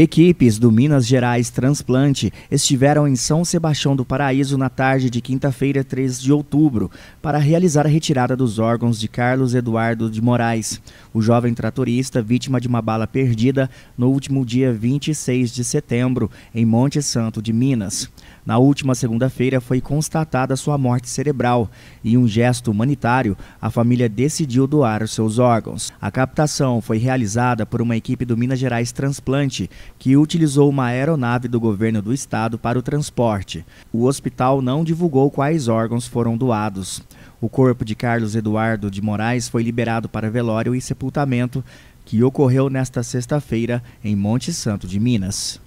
Equipes do Minas Gerais Transplante estiveram em São Sebastião do Paraíso na tarde de quinta-feira, 3 de outubro, para realizar a retirada dos órgãos de Carlos Eduardo de Moraes, o jovem tratorista vítima de uma bala perdida no último dia 26 de setembro, em Monte Santo de Minas. Na última segunda-feira foi constatada sua morte cerebral e, em um gesto humanitário, a família decidiu doar os seus órgãos. A captação foi realizada por uma equipe do Minas Gerais Transplante que utilizou uma aeronave do governo do estado para o transporte. O hospital não divulgou quais órgãos foram doados. O corpo de Carlos Eduardo de Moraes foi liberado para velório e sepultamento, que ocorreu nesta sexta-feira em Monte Santo de Minas.